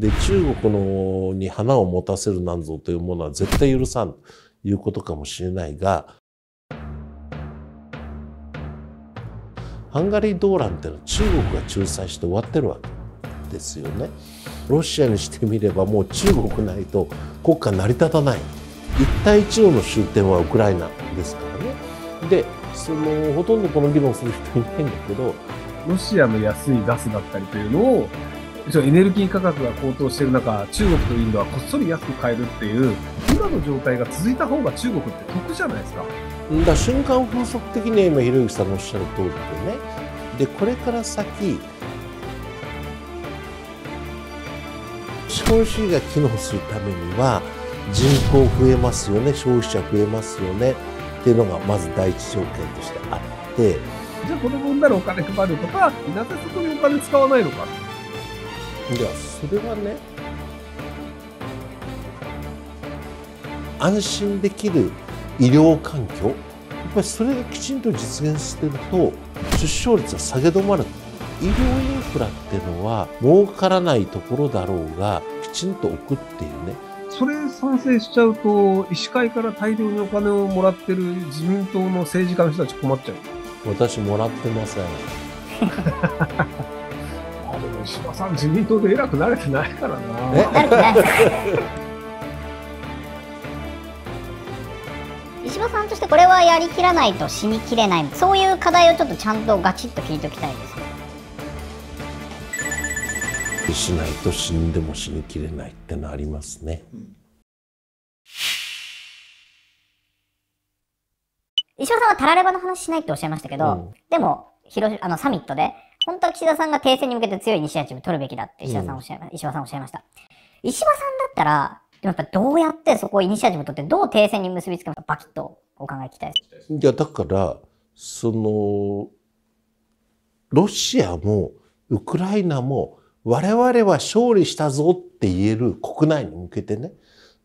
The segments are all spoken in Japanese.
で中国のに花を持たせるなんぞというものは絶対許さんということかもしれないがハンガリー動乱っていうのは中国が仲裁して終わってるわけですよね。ロシアにしてみればもう中国ないと国家成り立たない一帯一路の終点はウクライナですからね。でそのほとんどこの議論する人いないんだけどロシアの安いガスだったりというのをそうエネルギー価格が高騰している中中国とインドはこっそり安く買えるっていう今の状態が続いた方が中国って得じゃないですかだ瞬間風速的に今ひろゆきさんのおっしゃる通りでねでこれから先資本主義が機能するためには人口増えますよね消費者増えますよねっていうのがまず第一条件としてあってじゃあ子供産んだらお金配るとかなぜそこにお金使わないのかってそれはね安心できる医療環境やっぱりそれがきちんと実現してると出生率は下げ止まる医療インフラっていうのは儲からないところだろうがきちんと置くっていうねそれ賛成しちゃうと医師会から大量にお金をもらってる自民党の政治家の人たち困っちゃう私もらってません 石破さん、自民党で偉くなれてないからな。石破さんとしてこれはやりきらないと死にきれないそういう課題をちょっとちゃんとガチッと聞いておきたいですしないと死んでも死にきれないってのありますね。うん石破さんはタラレバの話しないっておっしゃいましたけど、うん、でも広あのサミットで本当は岸田さんが停戦に向けて強いイニシアチブ取るべきだって石田さんおっしゃい、うん、石破さんおっしゃいました。石破さんだったら、でもやっぱどうやってそこをイニシアチブ取って、どう停戦に結びつくのか、バキッとお考え聞きたいいや、だから、その、ロシアもウクライナも我々は勝利したぞって言える国内に向けてね、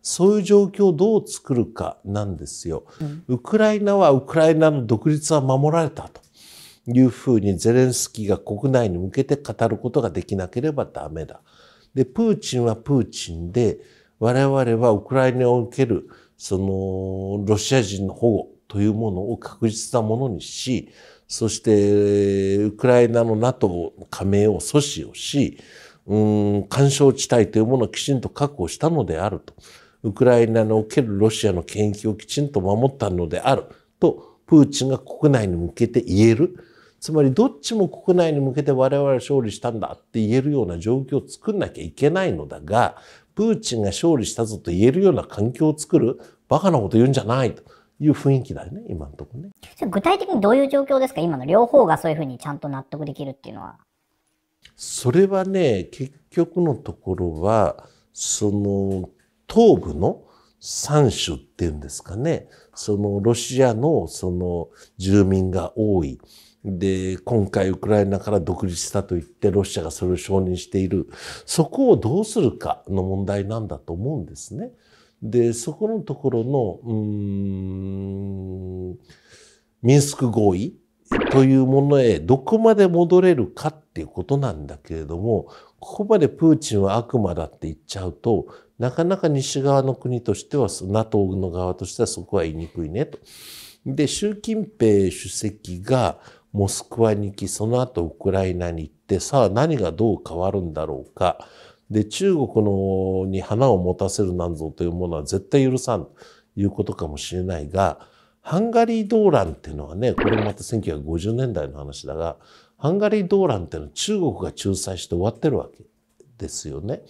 そういう状況をどう作るかなんですよ。うん、ウクライナはウクライナの独立は守られたと。いうふうにゼレンスキーが国内に向けて語ることができなければダメだ。で、プーチンはプーチンで、我々はウクライナにおける、その、ロシア人の保護というものを確実なものにし、そして、ウクライナの NATO 加盟を阻止をし、うん、干渉地帯というものをきちんと確保したのであると。ウクライナにおけるロシアの権益をきちんと守ったのであると、プーチンが国内に向けて言える。つまりどっちも国内に向けて我々は勝利したんだって言えるような状況を作んなきゃいけないのだが、プーチンが勝利したぞと言えるような環境を作る、バカなこと言うんじゃないと。いう雰囲気だよね、今のところね。具体的にどういう状況ですか今の両方がそういうふうにちゃんと納得できるっていうのは。それはね、結局のところは、その、東部の3州っていうんですかね、そのロシアのその住民が多い、で、今回ウクライナから独立したと言ってロシアがそれを承認している。そこをどうするかの問題なんだと思うんですね。で、そこのところの、うん、ミンスク合意というものへどこまで戻れるかっていうことなんだけれども、ここまでプーチンは悪魔だって言っちゃうと、なかなか西側の国としては、NATO の側としてはそこは言いにくいねと。で、習近平主席が、モスクワに行き、その後ウクライナに行って、さあ何がどう変わるんだろうか。で、中国のに花を持たせるなんぞというものは絶対許さんということかもしれないが、ハンガリー動乱っていうのはね、これまた1950年代の話だが、ハンガリー動乱っていうのは中国が仲裁して終わってるわけですよね。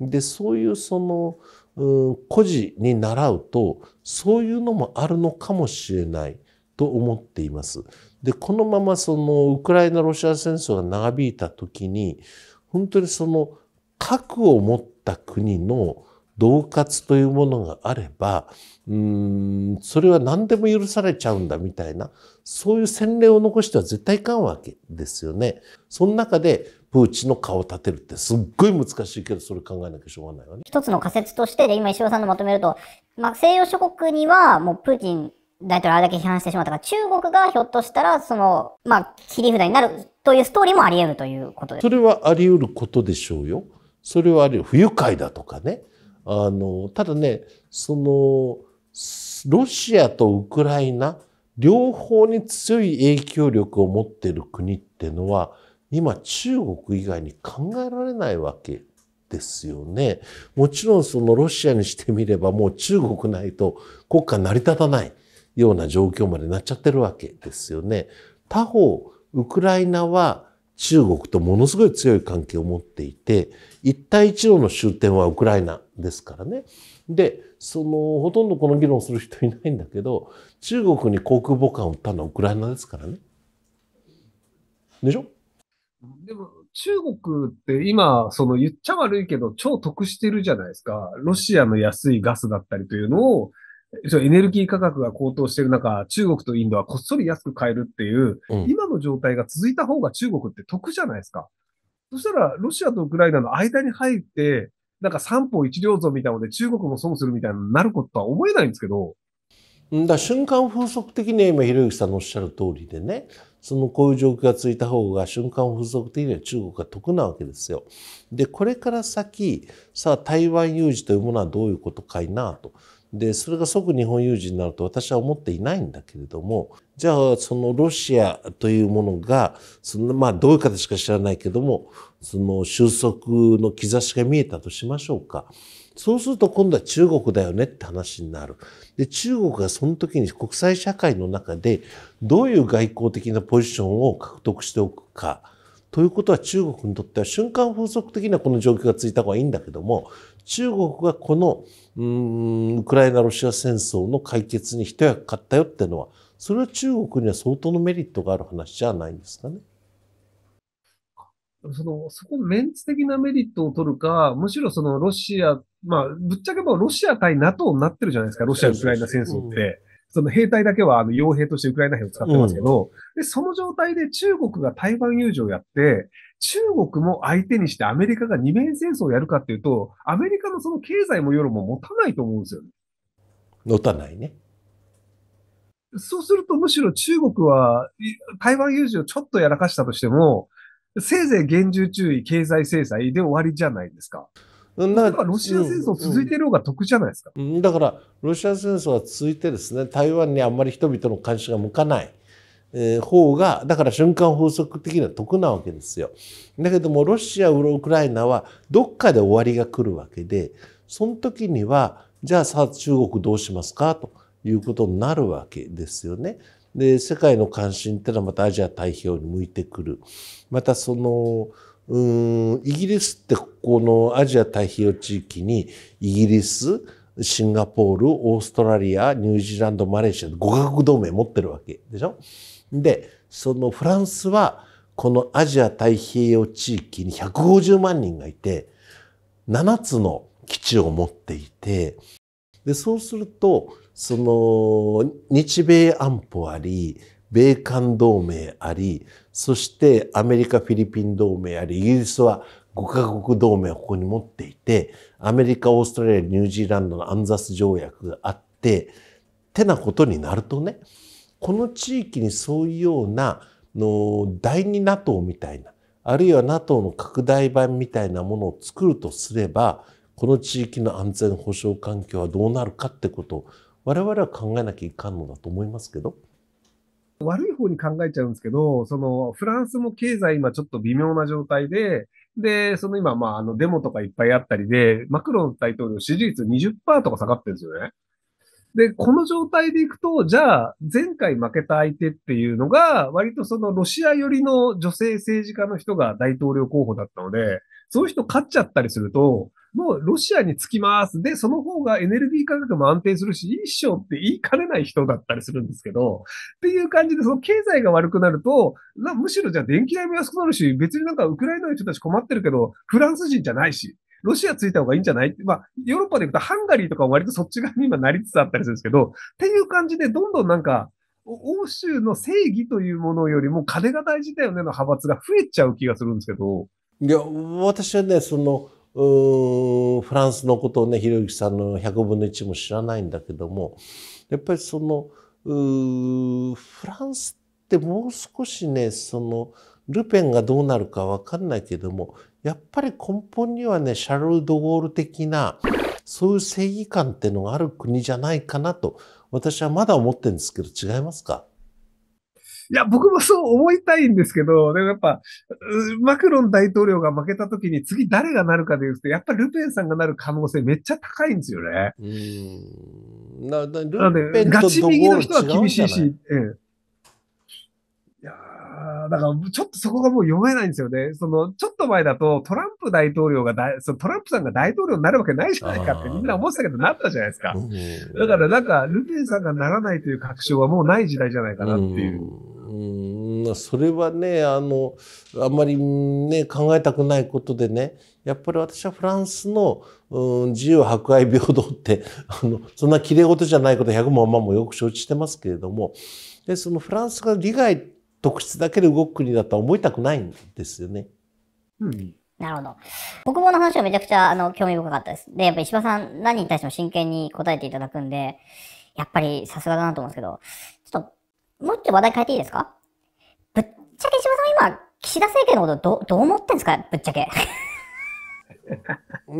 で、そういうその、うん、孤児に習うと、そういうのもあるのかもしれないと思っています。でこのままそのウクライナ・ロシア戦争が長引いた時に本当にその核を持った国の恫喝というものがあればうんそれは何でも許されちゃうんだみたいなそういう先例を残しては絶対いかんわけですよね。その中でプーチンの顔を立てるってすっごい難しいけどそれ考えなきゃしょうがないよね。一つの仮説としてで今石尾さんのまとめると、まあ、西洋諸国にはもうプーチン大統領あれだけ批判してしまったから、中国がひょっとしたら、その、まあ、切り札になるというストーリーもあり得るということです。それはあり得ることでしょうよ。それはあり不愉快だとかね。あの、ただね、その、ロシアとウクライナ、両方に強い影響力を持っている国っていうのは、今中国以外に考えられないわけですよね。もちろんそのロシアにしてみればもう中国ないと国家成り立たない。ような状況までなっちゃってるわけですよね。他方、ウクライナは中国とものすごい強い関係を持っていて、一帯一路の終点はウクライナですからね。で、その、ほとんどこの議論する人いないんだけど、中国に航空母艦を売ったのはウクライナですからね。でしょでも、中国って今、その言っちゃ悪いけど、超得してるじゃないですか。ロシアの安いガスだったりというのを、そうエネルギー価格が高騰している中、中国とインドはこっそり安く買えるっていう、うん、今の状態が続いた方が中国って得じゃないですか。そしたら、ロシアとウクライナの間に入って、なんか三方一両像みたいなので、中国も損するみたいになることは思えないんですけど。だ瞬間風速的には今、ひろゆきさんのおっしゃる通りでね、そのこういう状況が続いた方が瞬間風速的には中国が得なわけですよ。で、これから先、さあ台湾有事というものはどういうことかいなと。でそれが即日本有事になると私は思っていないんだけれどもじゃあそのロシアというものがそのまあどういう形か知らないけどもその収束の兆しが見えたとしましょうか。そうすると今度は中国だよねって話になる。で、中国がその時に国際社会の中でどういう外交的なポジションを獲得しておくか。ということは中国にとっては瞬間風速的なこの状況がついた方がいいんだけども、中国がこの、うん、ウクライナ・ロシア戦争の解決に一役買ったよっていうのは、それは中国には相当のメリットがある話じゃないんですかね。その、そこメンツ的なメリットを取るか、むしろそのロシア、まあ、ぶっちゃけばロシア対 NATO になってるじゃないですか、ロシア・ウクライナ戦争って。その兵隊だけはあの傭兵としてウクライナ兵を使ってますけど、うん、で、その状態で中国が台湾有事をやって、中国も相手にしてアメリカが二面戦争をやるかっていうと、アメリカのその経済も世論も持たないと思うんですよね。持たないね。そうするとむしろ中国は台湾有事をちょっとやらかしたとしても、せいぜい厳重注意、経済制裁で終わりじゃないですか。だからロシア戦争続いてる方が得じゃないですか、うんうん、だからロシア戦争は続いてですね台湾にあんまり人々の関心が向かない、えー、方がだから瞬間法則的には得なわけですよ。だけどもロシアウクライナはどっかで終わりが来るわけでその時にはじゃあさあ中国どうしますかということになるわけですよね。で世界の関心っていうのはまたアジア太平洋に向いてくる。またそのうん、イギリスってこのアジア太平洋地域にイギリス、シンガポール、オーストラリア、ニュージーランド、マレーシア、5カ国同盟持ってるわけでしょで、そのフランスはこのアジア太平洋地域に150万人がいて、7つの基地を持っていて、で、そうすると、その、日米安保あり、米韓同盟あり、そしてアメリカ、フィリピン同盟あり、イギリスは5カ国同盟をここに持っていて、アメリカ、オーストラリア、ニュージーランドのアンザス条約があって、ってなことになるとね、この地域にそういうようなの第二 NATO みたいな、あるいは NATO の拡大版みたいなものを作るとすれば、この地域の安全保障環境はどうなるかってことを我々は考えなきゃいかんのだと思いますけど。悪い方に考えちゃうんですけど、その、フランスも経済今ちょっと微妙な状態で、で、その今、まあ、あの、デモとかいっぱいあったりで、マクロン大統領支持率20%とか下がってるんですよね。で、この状態でいくと、じゃあ、前回負けた相手っていうのが、割とそのロシア寄りの女性政治家の人が大統領候補だったので、そういう人勝っちゃったりすると、もうロシアにつきます。で、その方がエネルギー価格も安定するし、いいっしょって言いかねない人だったりするんですけど、っていう感じで、その経済が悪くなると、なむしろじゃあ電気代も安くなるし、別になんかウクライナの人たち困ってるけど、フランス人じゃないし、ロシアついた方がいいんじゃないまあ、ヨーロッパで行くとハンガリーとか割とそっち側に今なりつつあったりするんですけど、っていう感じで、どんどんなんか、欧州の正義というものよりも金が大事だよねの派閥が増えちゃう気がするんですけど。いや、私はね、その、フランスのことをねひろゆきさんの100分の1も知らないんだけどもやっぱりそのフランスってもう少しねそのルペンがどうなるか分かんないけどもやっぱり根本にはねシャルル・ド・ゴール的なそういう正義感っていうのがある国じゃないかなと私はまだ思ってるんですけど違いますかいや、僕もそう思いたいんですけど、でもやっぱ、マクロン大統領が負けた時に次誰がなるかで言うと、やっぱルペンさんがなる可能性めっちゃ高いんですよね。うん。なので、ガチ右の人は厳しいし、いやだからちょっとそこがもう読めないんですよね。その、ちょっと前だとトランプ大統領がだ、そトランプさんが大統領になるわけないじゃないかってみんな思ってたけどなったじゃないですか。だからなんか、ルペンさんがならないという確証はもうない時代じゃないかなっていう。ううんそれはねあのあんまり、ね、考えたくないことでねやっぱり私はフランスの、うん、自由博愛平等ってあのそんな綺麗事じゃないこと100ももよく承知してますけれどもでそのフランスが利害特質だけで動く国だとは思いたくないんですよね。うんなるほど。国防の話はめちゃくちゃあの興味深かったです。で、やっぱ石破さん何に対しても真剣に答えていただくんで、やっぱりさすがだなと思うんですけど、もうっと話題変えていいですかぶっちゃけ石破さん今、岸田政権のことどどう思ってんですかぶっちゃけ。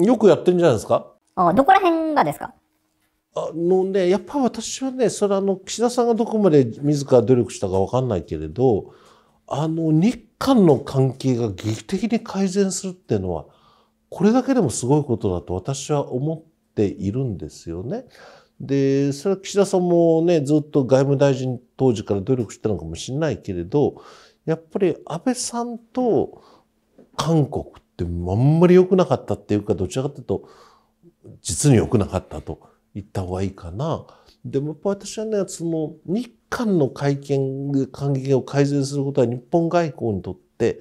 よくやってるんじゃないですかあどこら辺がですかあのね、やっぱ私はね、それあの、岸田さんがどこまで自ら努力したかわかんないけれど、あの、日韓の関係が劇的に改善するっていうのは、これだけでもすごいことだと私は思っているんですよね。で、それは岸田さんもね、ずっと外務大臣当時から努力してたのかもしれないけれど、やっぱり安倍さんと韓国ってあんまり良くなかったっていうか、どちらかというと、実に良くなかったと言った方がいいかな。でもやっぱ私はね、その日韓の会見で関係を改善することは日本外交にとって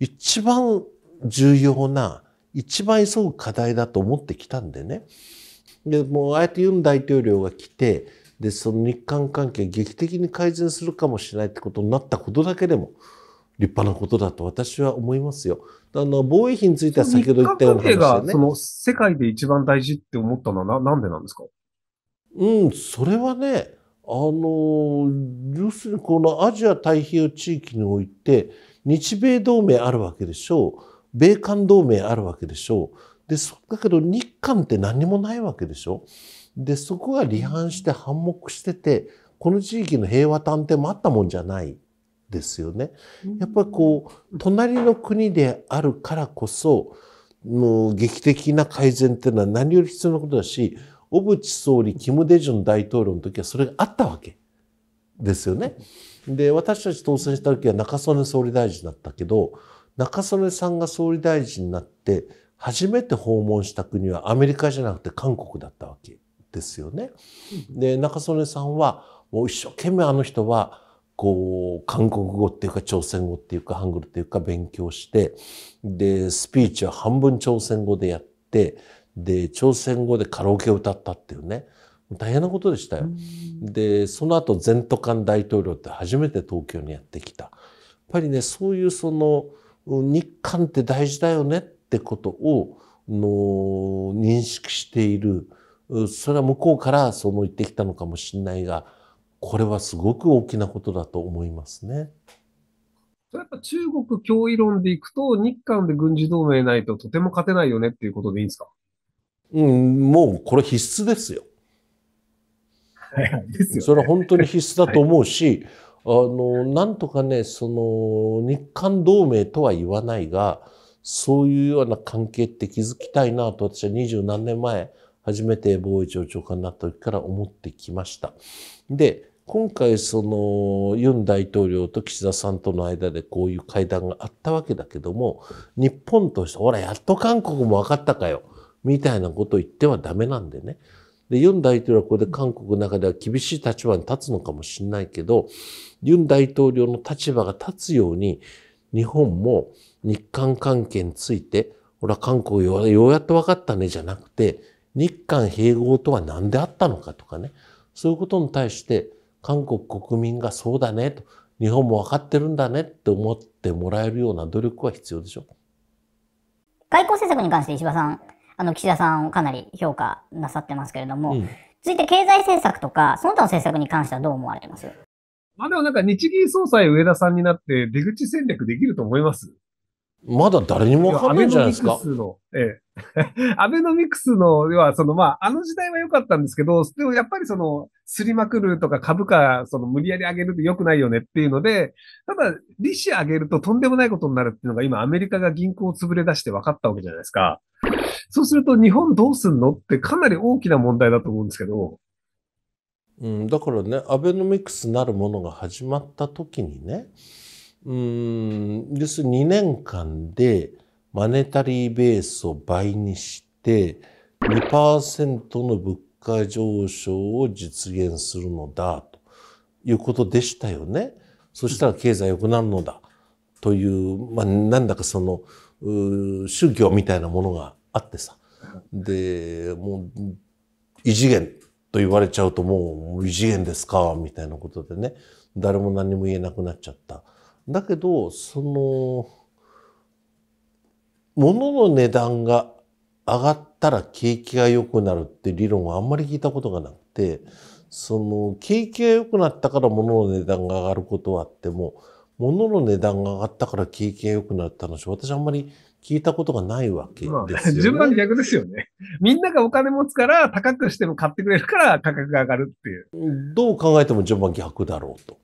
一番重要な、一番急ぐ課題だと思ってきたんでね。でもうああやってユン大統領が来てでその日韓関係劇的に改善するかもしれないってことになったことだけでも立派なことだと私は思いますよ。あの防衛費については先ほど言ったような話で、ね、がその世界で一番大事って思ったのはななんでなんですかうん、それはね、あの、要するにこのアジア太平洋地域において、日米同盟あるわけでしょう。米韓同盟あるわけでしょう。で、だけど日韓って何もないわけでしょで、そこが離反して反目してて、この地域の平和探偵もあったもんじゃないですよね。やっぱりこう、隣の国であるからこそ、の劇的な改善っていうのは何より必要なことだし、小渕総理、キム・デジュン大統領の時はそれがあったわけですよね。で、私たち当選した時は中曽根総理大臣だったけど、中曽根さんが総理大臣になって、初めて訪問した国はアメリカじゃなくて韓国だったわけですよね。で中曽根さんはもう一生懸命あの人はこう韓国語っていうか朝鮮語っていうかハングルっていうか勉強してでスピーチは半分朝鮮語でやってで朝鮮語でカラオケを歌ったっていうね大変なことでしたよ。でその後全都間大統領って初めて東京にやってきた。やっぱりねそういうその日韓って大事だよねっってことをの認識しているそれは向こうからその言ってきたのかもしれないがこれはすごく大きなことだと思いますね。やっぱ中国脅威論でいくと、日韓で軍事同盟ないととても勝てないよねっていうことでいいんですかうん、もうこれ必須ですよ。ですよ、ね、それは本当に必須だと思うし、はい、あの、なんとかね、その、日韓同盟とは言わないが、そういうような関係って築きたいなと私は二十何年前、初めて防衛庁長官になった時から思ってきました。で、今回そのユン大統領と岸田さんとの間でこういう会談があったわけだけども、日本として、ほら、やっと韓国も分かったかよ、みたいなことを言ってはダメなんでね。で、ユン大統領はこれで韓国の中では厳しい立場に立つのかもしれないけど、ユン大統領の立場が立つように、日本も日韓関係について、ほら、韓国ようやっと分かったねじゃなくて、日韓併合とは何であったのかとかね、そういうことに対して、韓国国民がそうだねと、日本も分かってるんだねって思ってもらえるような努力は必要でしょ。外交政策に関して石破さん、あの、岸田さんをかなり評価なさってますけれども、うん、続いて経済政策とか、その他の政策に関してはどう思われてますまあでもなんか日銀総裁上田さんになって出口戦略できると思いますまだ誰にもわかんないんじゃないですか。ええ。アベノミクスの、で は、その、まあ、あの時代は良かったんですけど、でもやっぱりその、すりまくるとか株価、その、無理やり上げると良くないよねっていうので、ただ、利子上げるととんでもないことになるっていうのが今、アメリカが銀行を潰れ出して分かったわけじゃないですか。そうすると、日本どうすんのってかなり大きな問題だと思うんですけど。うん、だからね、アベノミクスなるものが始まった時にね、うん要するに2年間でマネタリーベースを倍にして2%の物価上昇を実現するのだということでしたよね。そしたら経済良くなるのだという、まあ、なんだかその宗教みたいなものがあってさでもう異次元と言われちゃうともう異次元ですかみたいなことでね誰も何も言えなくなっちゃった。だけど、その、物の値段が上がったら景気が良くなるって理論はあんまり聞いたことがなくて、その、景気が良くなったから物の値段が上がることはあっても、物の値段が上がったから景気が良くなったし私あんまり聞いたことがないわけですよ、ね、まあ、順番逆ですよね。みんながお金持つから高くしても買ってくれるから価格が上がるっていう。どう考えても順番逆だろうと。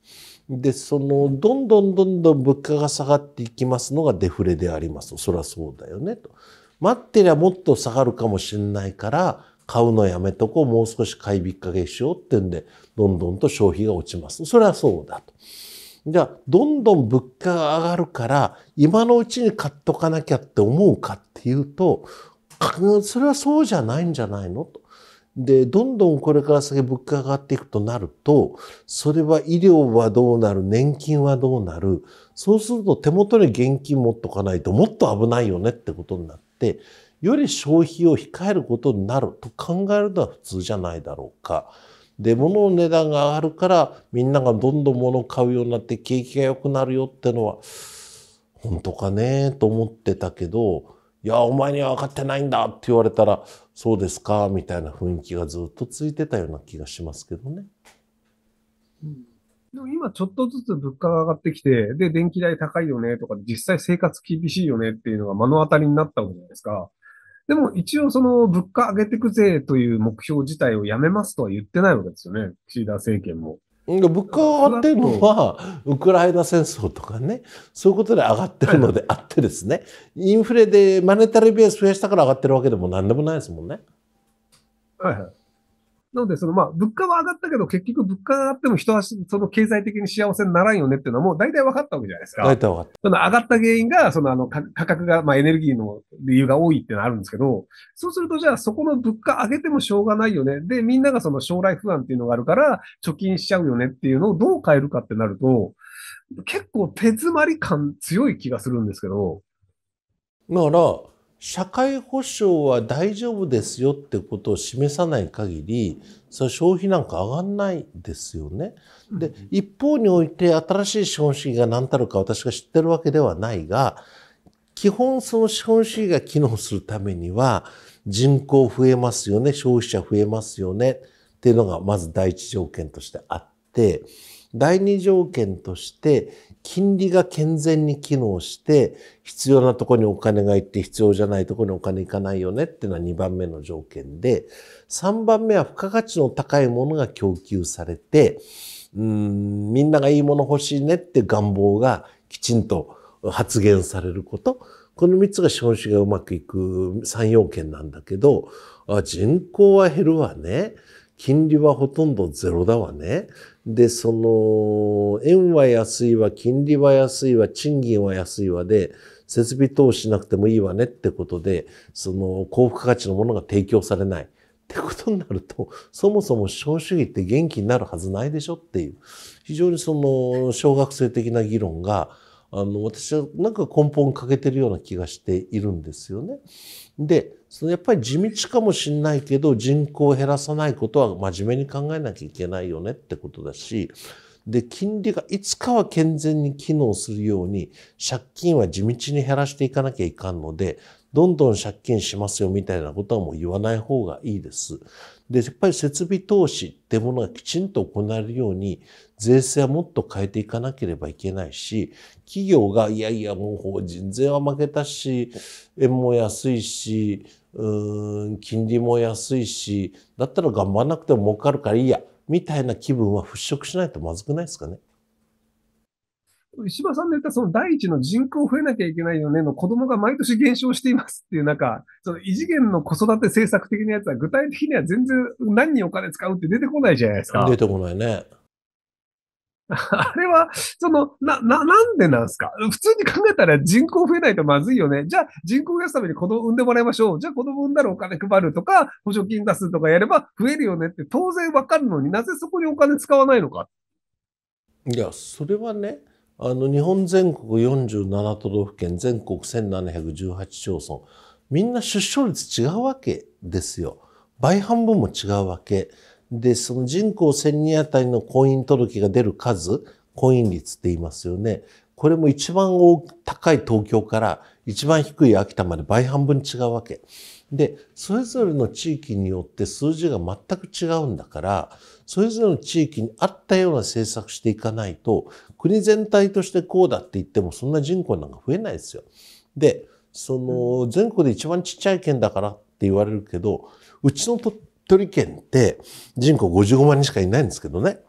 で、その、どんどんどんどん物価が下がっていきますのがデフレであります。そりゃそうだよね、と。待ってりゃもっと下がるかもしれないから、買うのやめとこう、もう少し買い引っかけしようってんで、どんどんと消費が落ちます。それはそうだと。じゃあ、どんどん物価が上がるから、今のうちに買っとかなきゃって思うかっていうと、それはそうじゃないんじゃないのと。で、どんどんこれから先物価が上がっていくとなると、それは医療はどうなる、年金はどうなる、そうすると手元に現金持っとかないともっと危ないよねってことになって、より消費を控えることになると考えるのは普通じゃないだろうか。で、物の値段が上がるから、みんながどんどん物を買うようになって景気が良くなるよってのは、本当かねと思ってたけど、いや、お前には分かってないんだって言われたら、そうですか、みたいな雰囲気がずっとついてたような気がしますけどね。でも今ちょっとずつ物価が上がってきて、で、電気代高いよねとか、実際生活厳しいよねっていうのが目の当たりになったわけじゃないですか。でも一応その物価上げてくぜという目標自体をやめますとは言ってないわけですよね。岸田政権も。物価が上がってるのは、ウクライナ戦争とかね、そういうことで上がってるのであってですね、インフレでマネタリーベース増やしたから上がってるわけでも何でもないですもんね。はいはい。なので、そのまあ、物価は上がったけど、結局物価が上がっても人はその経済的に幸せにならんよねっていうのはもう大体分かったわけじゃないですか。大体分かった。その上がった原因が、そのあの価格が、まあエネルギーの理由が多いってのあるんですけど、そうするとじゃあそこの物価上げてもしょうがないよね。で、みんながその将来不安っていうのがあるから、貯金しちゃうよねっていうのをどう変えるかってなると、結構手詰まり感強い気がするんですけど。なら、社会保障は大丈夫ですよってことを示さない限り、それ消費なんか上がんないですよね。で、一方において新しい資本主義が何たるか私が知ってるわけではないが、基本その資本主義が機能するためには、人口増えますよね、消費者増えますよね、っていうのがまず第一条件としてあって、第二条件として、金利が健全に機能して、必要なとこにお金が行って、必要じゃないとこにお金行かないよねっていうのは2番目の条件で、3番目は付加価値の高いものが供給されて、うんみんながいいもの欲しいねって願望がきちんと発言されること。この3つが資本主義がうまくいく3要件なんだけど、人口は減るわね。金利はほとんどゼロだわね。で、その、円は安いわ、金利は安いわ、賃金は安いわで、設備投資しなくてもいいわねってことで、その、高付加価値のものが提供されない。ってことになると、そもそも少主義って元気になるはずないでしょっていう、非常にその、小学生的な議論が、あの、私はなんか根本欠けてるような気がしているんですよね。で、そのやっぱり地道かもしれないけど人口を減らさないことは真面目に考えなきゃいけないよねってことだしで金利がいつかは健全に機能するように借金は地道に減らしていかなきゃいかんのでどんどん借金しますよみたいなことはもう言わない方がいいです。で、やっぱり設備投資ってものがきちんと行えるように、税制はもっと変えていかなければいけないし、企業が、いやいや、もう法人税は負けたし、円も安いし、うん金利も安いしだったら頑張らなくても儲かるからいいやみたいな気分は払拭しないとまずくないですかね。石破さんの言ったその第一の人口増えなきゃいけないよねの子供が毎年減少していますっていう中、その異次元の子育て政策的なやつは具体的には全然何にお金使うって出てこないじゃないですか。出てこないね。あれは、その、な、な、なんでなんですか普通に考えたら人口増えないとまずいよね。じゃあ人口増やすために子供産んでもらいましょう。じゃあ子供産んだらお金配るとか、補助金出すとかやれば増えるよねって当然わかるのになぜそこにお金使わないのか。いや、それはね、あの、日本全国47都道府県、全国1718町村、みんな出生率違うわけですよ。倍半分も違うわけ。で、その人口1000人あたりの婚姻届が出る数、婚姻率って言いますよね。これも一番高い東京から一番低い秋田まで倍半分違うわけ。で、それぞれの地域によって数字が全く違うんだから、それぞれの地域に合ったような政策していかないと、国全体としてこうだって言ってもそんな人口なんか増えないですよ。で、その、全国で一番ちっちゃい県だからって言われるけど、うちのと。取県って人口55万人しかいないんですけどね、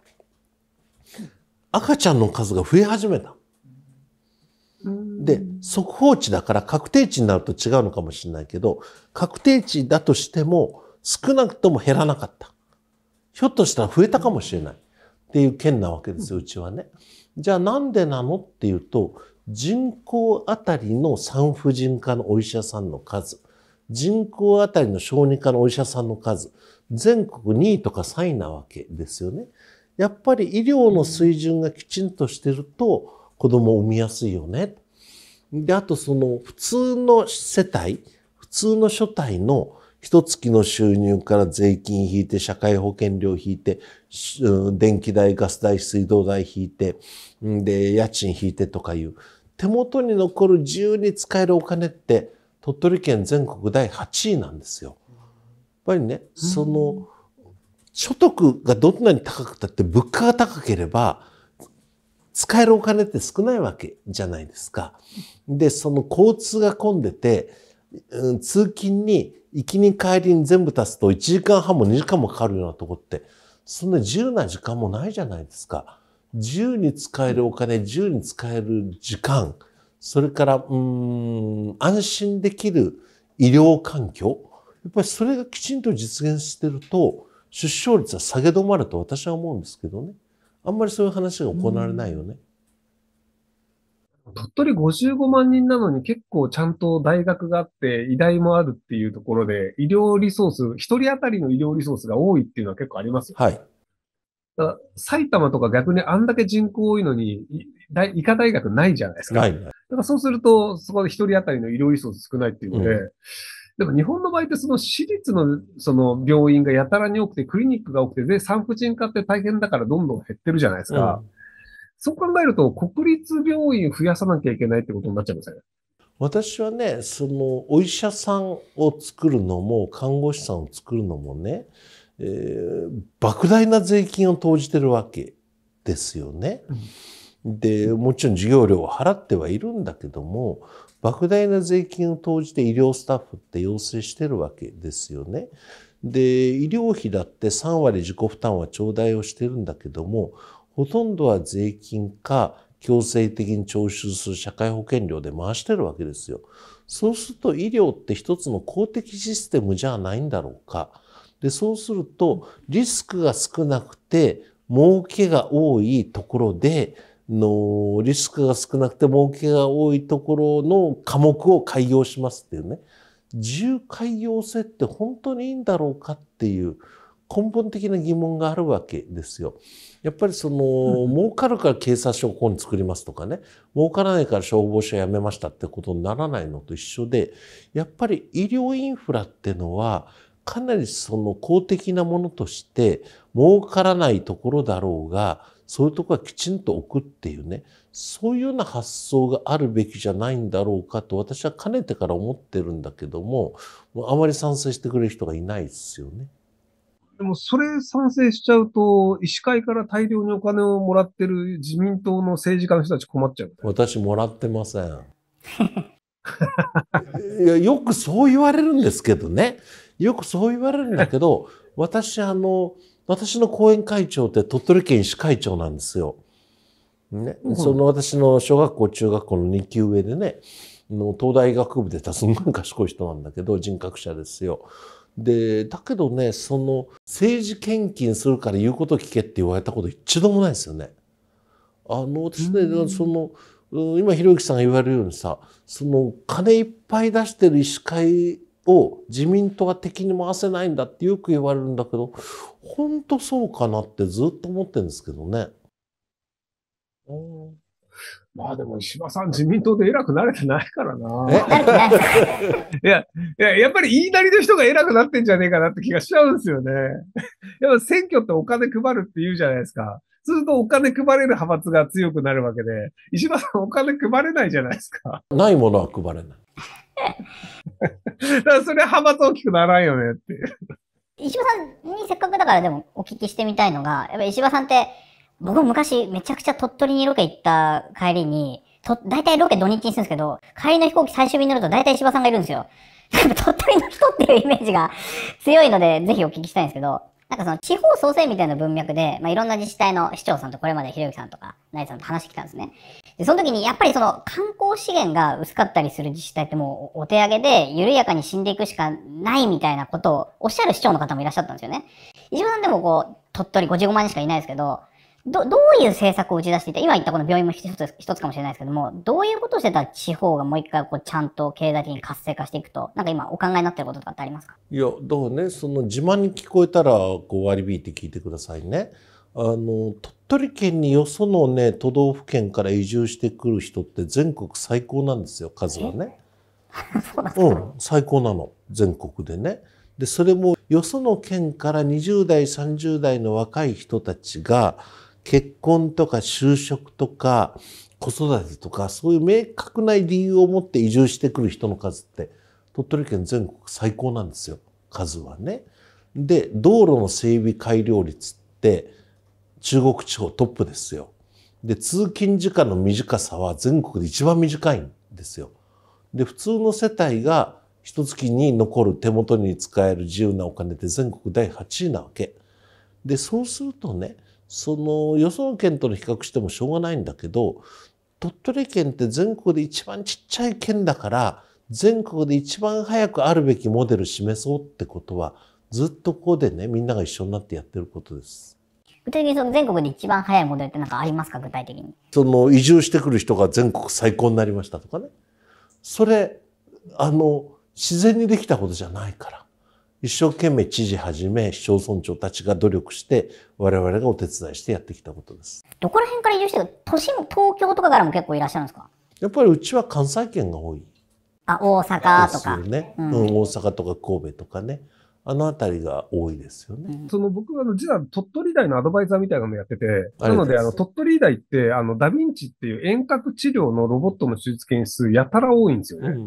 赤ちゃんの数が増え始めた。で、速報値だから確定値になると違うのかもしれないけど、確定値だとしても少なくとも減らなかった。ひょっとしたら増えたかもしれない。っていう県なわけですよ、うちはね。じゃあなんでなのっていうと、人口あたりの産婦人科のお医者さんの数、人口あたりの小児科のお医者さんの数、全国2位とか3位なわけですよね。やっぱり医療の水準がきちんとしてると子供を産みやすいよね。で、あとその普通の世帯、普通の所帯の一月の収入から税金引いて、社会保険料引いて、電気代、ガス代、水道代引いて、で、家賃引いてとかいう、手元に残る自由に使えるお金って、鳥取県全国第8位なんですよ。やっぱりね、その、所得がどんなに高くたって物価が高ければ、使えるお金って少ないわけじゃないですか。で、その交通が混んでて、うん、通勤に、行きに帰りに全部足すと1時間半も2時間もかかるようなとこって、そんな自由な時間もないじゃないですか。自由に使えるお金、自由に使える時間、それから、うん、安心できる医療環境。やっぱりそれがきちんと実現してると、出生率は下げ止まると私は思うんですけどね。あんまりそういう話が行われないよね。うん、鳥取55万人なのに結構ちゃんと大学があって医大もあるっていうところで医療リソース、一人当たりの医療リソースが多いっていうのは結構ありますよ、ね。はい。埼玉とか逆にあんだけ人口多いのに大医科大学ないじゃないですか。だからそうすると、そこで一人当たりの医療輸送少ないっていうので、うんでも日本の場合ってその私立のその病院がやたらに多くてクリニックが多くてで産婦人科って大変だからどんどん減ってるじゃないですか。うん、そう考えると国立病院増やさなきゃいけないってことになっちゃいますよね。私はね、そのお医者さんを作るのも看護師さんを作るのもね、えー、莫大な税金を投じてるわけですよね。うんでもちろん事業料を払ってはいるんだけども莫大な税金を投じて医療スタッフって要請してるわけですよね。で医療費だって3割自己負担は頂戴をしてるんだけどもほとんどは税金か強制的に徴収する社会保険料で回してるわけですよ。そうすると医療って一つの公的システムじゃないんだろうか。でそうするとリスクが少なくて儲けが多いところでのリスクが少なくて儲けが多いところの科目を開業しますっていうね自由開業制って本当にいいんだろうかっていう根本的な疑問があるわけですよ。やっぱりその、儲かるから警察署をここに作りますとかね、儲からないから消防署辞めましたってことにならないのと一緒で、やっぱり医療インフラってのは、かなりその公的なものとして、儲からないところだろうが、そういうとこはきちんと置くっていうねそういうような発想があるべきじゃないんだろうかと私はかねてから思ってるんだけどももうあまり賛成してくれる人がいないですよね。でもそれ賛成しちゃうと、医師会から大量にお金をもらってる自民党の政治家の人たち困っちゃう。私もらってません。いやよくそう言われるんですけどね。よくそう言われるんだけど、私あの、私の後援会長って鳥取県医師会長なんですよ。ね、その私の小学校、中学校の2級上でね、の東大医学部でたすんごい賢い人なんだけど、人格者ですよ。で、だけどね、その政治献金するから言うこと聞けって言われたこと一度もないですよね。あの、私ね、うん、その、今、ひろゆきさんが言われるようにさ、その金いっぱい出してる医師会を自民党は敵に回せないんだってよく言われるんだけど、本当そうかなってずっと思ってるんですけどね。まあでも石破さん自民党で偉くなれてないからな。いや、いや、やっぱり言いなりの人が偉くなってんじゃねえかなって気がしちゃうんですよね。やっぱ選挙ってお金配るって言うじゃないですか。するとお金配れる派閥が強くなるわけで、石破さんお金配れないじゃないですか。ないものは配れない。だからそれ派閥大きくならんよねって。石破さんにせっかくだからでもお聞きしてみたいのが、やっぱ石破さんって、僕昔めちゃくちゃ鳥取にロケ行った帰りに、と、大体ロケ土日にするんですけど、帰りの飛行機最終日になると大体石破さんがいるんですよ。鳥取の人っていうイメージが強いので、ぜひお聞きしたいんですけど。なんかその地方創生みたいな文脈で、まあ、いろんな自治体の市長さんとこれまでひろゆきさんとか、ナイさんと話してきたんですね。で、その時にやっぱりその観光資源が薄かったりする自治体ってもうお手上げで緩やかに死んでいくしかないみたいなことをおっしゃる市長の方もいらっしゃったんですよね。一番さんでもこう、鳥取55万人しかいないですけど、ど、どういう政策を打ち出していた、今言ったこの病院も一つ、一つかもしれないですけども、どういうことをしてたら地方がもう一回こうちゃんと経済的に活性化していくと、なんか今お考えになってることとかってありますかいや、だからね、その自慢に聞こえたらこう割り引いて聞いてくださいね。あの、鳥取県によそのね、都道府県から移住してくる人って全国最高なんですよ、数はね。ううん、最高なの。全国でね。で、それもよその県から20代、30代の若い人たちが、結婚とか就職とか子育てとかそういう明確な理由を持って移住してくる人の数って鳥取県全国最高なんですよ数はね。で道路の整備改良率って中国地方トップですよ。で通勤時間の短さは全国で一番短いんですよ。で普通の世帯が一月に残る手元に使える自由なお金で全国第8位なわけ。でそうするとねその予想県との比較してもしょうがないんだけど鳥取県って全国で一番ちっちゃい県だから全国で一番早くあるべきモデル示そうってことはずっとここでねみんなが一緒になってやってることです。具体的にその全国で一番早いモデルって何かありますか具体的に。その移住してくる人が全国最高になりましたとかね。それあの自然にできたことじゃないから。一生懸命知事はじめ市町村長たちが努力して我々がお手伝いしてやってきたことです。どこら辺から移住してる都市も東京とかからも結構いらっしゃるんですかやっぱりうちは関西圏が多い。あ、大阪とか。ね、うん、大阪とか神戸とかね。あの辺りが多いですよね。その僕はあの、実は鳥取大のアドバイザーみたいなのやってて、なのであの、鳥取大って、あの、ダヴィンチっていう遠隔治療のロボットの手術件数やたら多いんですよね。う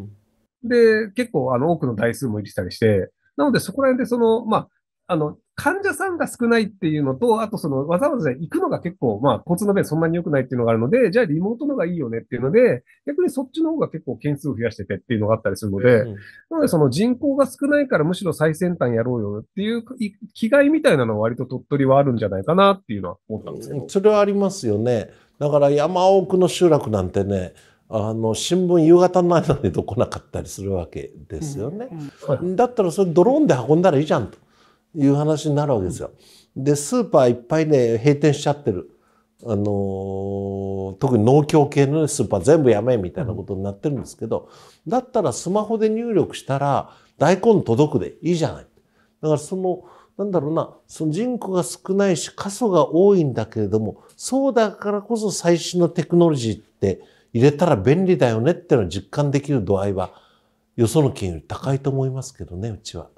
ん、で、結構あの、多くの台数も入れてたりして、なので、そこら辺で、その、まあ、あの、患者さんが少ないっていうのと、あとその、わざわざ行くのが結構、まあ、交通の便そんなに良くないっていうのがあるので、じゃあリモートのがいいよねっていうので、逆にそっちの方が結構件数増やしててっていうのがあったりするので、うん、なのでその人口が少ないからむしろ最先端やろうよっていう気概みたいなのは割と鳥取はあるんじゃないかなっていうのは思ったんですけど。それはありますよね。だから山奥の集落なんてね、あの新聞夕方のなにないと来なかったりするわけですよね。だったらそれドローンで運んだらいいじゃんという話になるわけですよ。でスーパーいっぱいね閉店しちゃってる。あの特に農協系の、ね、スーパー全部やめみたいなことになってるんですけど、だったらスマホで入力したら大根届くでいいじゃない。だからそのなんだろうな、その人口が少ないし、過疎が多いんだけれども、そうだからこそ最新のテクノロジーって入れたら便利だよねっていうのを実感できる度合いは、よその金より高いと思いますけどね、うちは。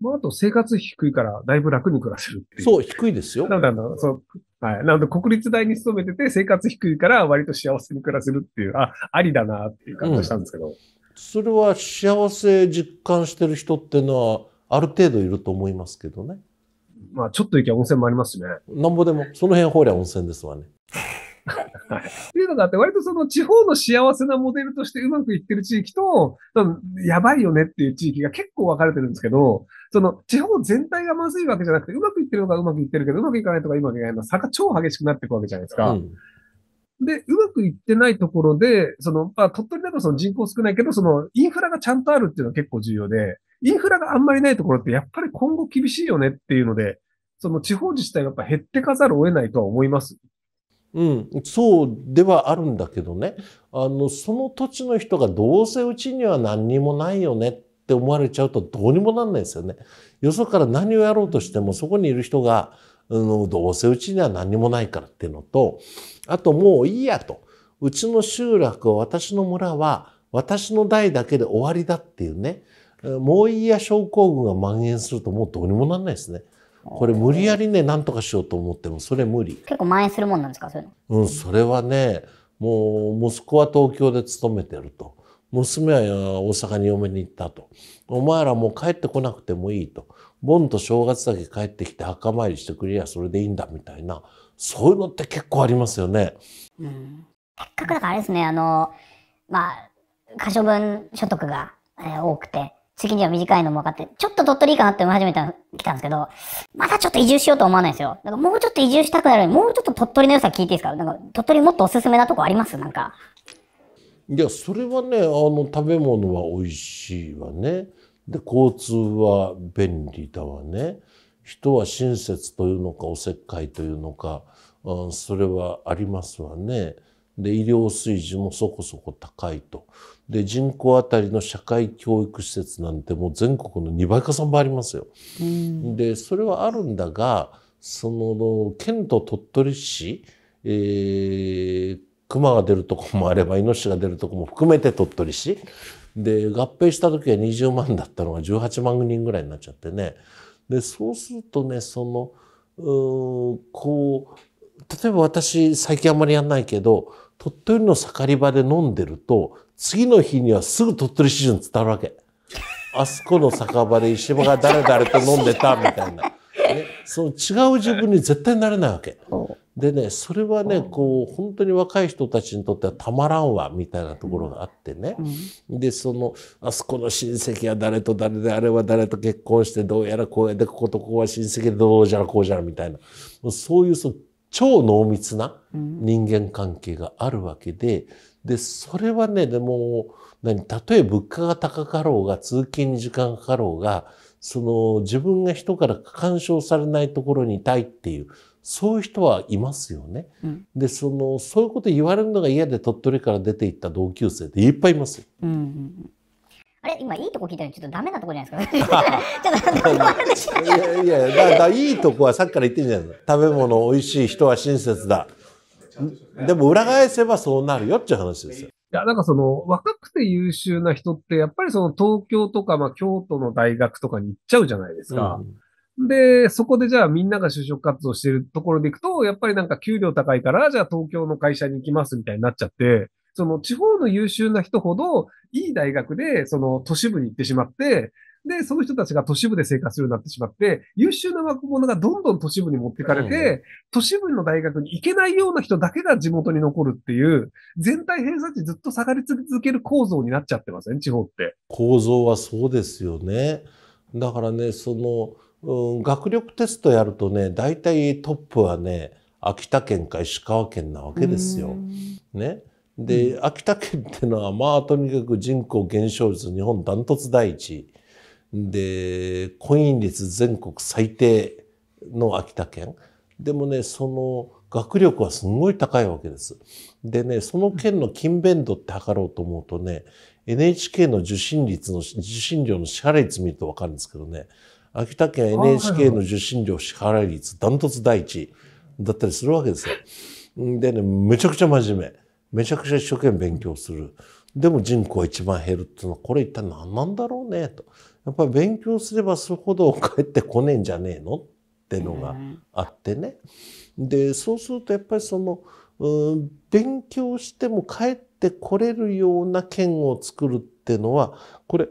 まあ、あと生活費低いから、だいぶ楽に暮らせるっていう。そう、低いですよ。なんだろう、そう。はい。なので、国立大に勤めてて、生活低いから、割と幸せに暮らせるっていう、あ、ありだなっていう感じがしたんですけど、うん。それは幸せ実感してる人っていうのは、ある程度いると思いますけどね。まあ、ちょっと行きゃ温泉もありますしね。なんぼでも、その辺、ほりゃ温泉ですわね。っていうのがあって、割とその地方の幸せなモデルとしてうまくいってる地域と、やばいよねっていう地域が結構分かれてるんですけど、その地方全体がまずいわけじゃなくて、うまくいってるのがうまくいってるけど、うまくいかないとか今いたないの差が超激しくなっていくわけじゃないですか。うんで、うまくいってないところで、その、まあ、鳥取だとその人口少ないけど、その、インフラがちゃんとあるっていうのは結構重要で、インフラがあんまりないところってやっぱり今後厳しいよねっていうので、その地方自治体がやっぱ減ってかざるを得ないとは思います。うん、そうではあるんだけどね、あの、その土地の人がどうせうちには何にもないよねって思われちゃうとどうにもなんないですよね。よそから何をやろうとしてもそこにいる人が、うん、どうせうちには何にもないからっていうのと、あともういいやと。うちの集落、は私の村は私の代だけで終わりだっていうね。もういいや症候群が蔓延するともうどうにもなんないですね。これ無理やりね何とかしようと思ってもそれ無理結構蔓延するもんなんですかそういうのうんそれはねもう息子は東京で勤めてると娘は大阪に嫁に行ったとお前らもう帰ってこなくてもいいと盆と正月だけ帰ってきて墓参りしてくれやそれでいいんだみたいなそういうのって結構ありますよね。うん、せっかくだからあれですねあのまあ可処分所得が、えー、多くて次には短いのも分かって、ちょっと鳥取いいかなって思い始めた、来たんですけど、まだちょっと移住しようと思わないですよ。なんかもうちょっと移住したくなるもうちょっと鳥取の良さ聞いていいですかなんか鳥取もっとおすすめなとこありますなんか。いや、それはね、あの、食べ物は美味しいわね。で、交通は便利だわね。人は親切というのか、おせっかいというのか、うん、それはありますわね。で、医療水準もそこそこ高いと。で人口あたりの社会教育施設なんてもう全国の2倍か3倍ありますよ。でそれはあるんだがその県と鳥取市、えー、熊が出るとこもあればイノシシが出るとこも含めて鳥取市で合併した時は20万だったのが18万人ぐらいになっちゃってねでそうするとねそのうこう例えば私最近あんまりやんないけど鳥取の盛り場で飲んでると次の日にはすぐ鳥取市場に伝わるわけ。あそこの酒場で石破が誰々と飲んでたみたいな。ね、その違う自分に絶対なれないわけ。でね、それはね、こう、本当に若い人たちにとってはたまらんわ、みたいなところがあってね。で、その、あそこの親戚は誰と誰で、あれは誰と結婚して、どうやらこうやって、こことここは親戚でどうじゃらこうじゃらみたいな。もうそういう、その、超濃密な人間関係があるわけで、うんで、それはね、でも、何、たとえ物価が高かろうが、通勤に時間かかろうが、その自分が人から干渉されないところにいたいっていう、そういう人はいますよね。うん、で、その、そういうこと言われるのが嫌で鳥取から出ていった同級生っていっぱいいますよ。うん、うんあれ今いいとこ聞いたのちょっとダメなとこじゃないですか。いやいや、だいいとこはさっきから言ってんじゃないですか。食べ物美味しい人は親切だ。でも裏返せばそうなるよっていう話ですよ。いや、なんかその、若くて優秀な人って、やっぱりその東京とか、まあ京都の大学とかに行っちゃうじゃないですか。うん、で、そこでじゃあみんなが就職活動してるところで行くと、やっぱりなんか給料高いから、じゃあ東京の会社に行きますみたいになっちゃって、その地方の優秀な人ほど、いい大学で、その都市部に行ってしまって、で、その人たちが都市部で生活するようになってしまって、優秀な若者がどんどん都市部に持ってかれて、都市部の大学に行けないような人だけが地元に残るっていう、全体偏差値ずっと下がり続ける構造になっちゃってますね、地方って。構造はそうですよね。だからね、その、うん、学力テストやるとね、大体トップはね、秋田県か石川県なわけですよ。ね。で、うん、秋田県ってのは、まあ、とにかく人口減少率日本ダントツ第一。で、婚姻率全国最低の秋田県。でもね、その学力はすごい高いわけです。でね、その県の勤勉度って測ろうと思うとね、NHK の受信率の、受信料の支払い率見るとわかるんですけどね、秋田県 NHK の受信料支払い率ダントツ第一だったりするわけですよ。でね、めちゃくちゃ真面目。めちゃくちゃ一生懸命勉強する。でも人口は一番減るっていうのは、これ一体何なんだろうね、と。やっぱり勉強すればするほど帰ってこねえんじゃねえのってのがあってね。でそうするとやっぱりその、うん、勉強しても帰ってこれるような県を作るっていうのはこれ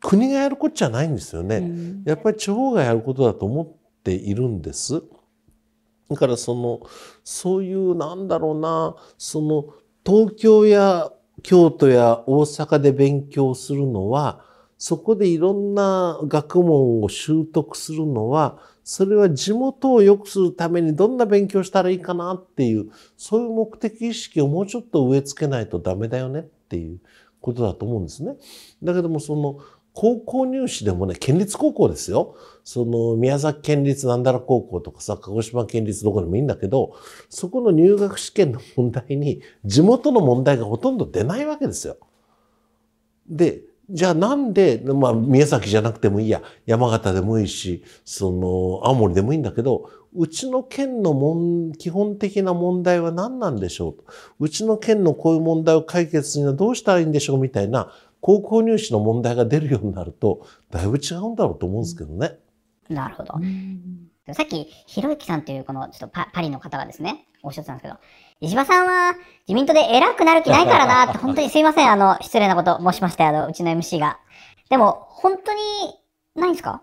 国がやることじゃないんですよね、やっぱり地方がやることだと思っているんです。だからそのそういうなんだろうなその東京や京都や大阪で勉強するのはそこでいろんな学問を習得するのは、それは地元を良くするためにどんな勉強したらいいかなっていう、そういう目的意識をもうちょっと植え付けないとダメだよねっていうことだと思うんですね。だけどもその高校入試でもね、県立高校ですよ。その、宮崎県立なんだら高校とかさ、鹿児島県立どこでもいいんだけど、そこの入学試験の問題に、地元の問題がほとんど出ないわけですよ。で、じゃあなんで、まあ宮崎じゃなくてもいいや、山形でもいいし、その青森でもいいんだけど、うちの県のもん基本的な問題は何なんでしょうと。うちの県のこういう問題を解決するにはどうしたらいいんでしょうみたいな、高校入試の問題が出るようになると、だいぶ違うんだろうと思うんですけどね。なるほど。さっき、ひろゆきさんというこのちょっとパパリの方がですね、おっしゃってたんですけど、石破さんは自民党で偉くなる気ないからな って、本当にすいません、あの、失礼なこと申しましよ。あの、うちの MC が。でも、本当に、ないんですか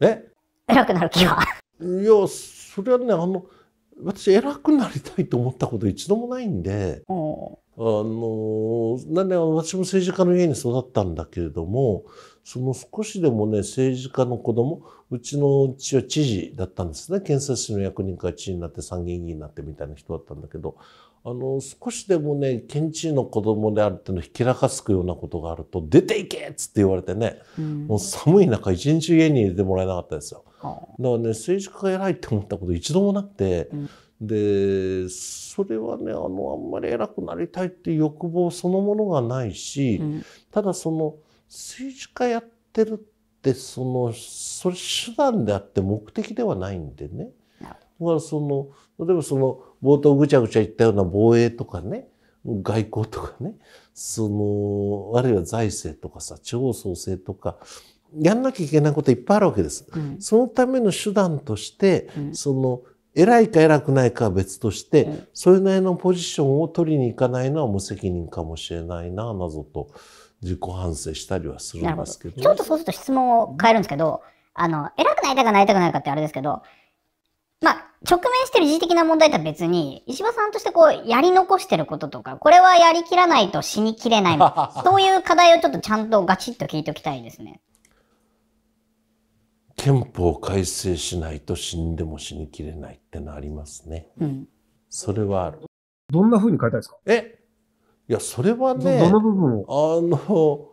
え偉くなる気は。いや、それはね、あの、私、偉くなりたいと思ったこと一度もないんで、あの、なんで、私も政治家の家に育ったんだけれども、その少しでもね、政治家の子供、うちの父は知事だったんですね。検察市の役人から知事になって参議院議員になってみたいな人だったんだけど、あの、少しでもね、県知事の子供であるっていうのをひけらかすくようなことがあると、出ていけっつって言われてね、うん、もう寒い中一日家に入れてもらえなかったですよ。だからね、政治家が偉いって思ったこと一度もなくて、うんでそれはねあのあんまり偉くなりたいっていう欲望そのものがないし、うん、ただその政治家やってるってそのそれ手段であって目的ではないんでねだからその例えばその冒頭ぐちゃぐちゃ言ったような防衛とかね外交とかねそのあるいは財政とかさ地方創生とかやんなきゃいけないこといっぱいあるわけです。うん、そのための手段として、うん、その偉いか偉くないかは別として、うん、それなりのポジションを取りに行かないのは無責任かもしれないな、などと。自己反省したりはするんですけど、ね、ちょっとそうすると質問を変えるんですけど、あの、偉くなりたくなりたくないかってあれですけど、まあ、直面してる時事的な問題とは別に、石破さんとしてこう、やり残してることとか、これはやりきらないと死にきれない、そういう課題をちょっとちゃんとガチッと聞いておきたいですね。憲法改正しないと死んでも死にきれないってのありますね。うん、それはある。どんな風に変えたいですかえいや、それはね、どの部分あの、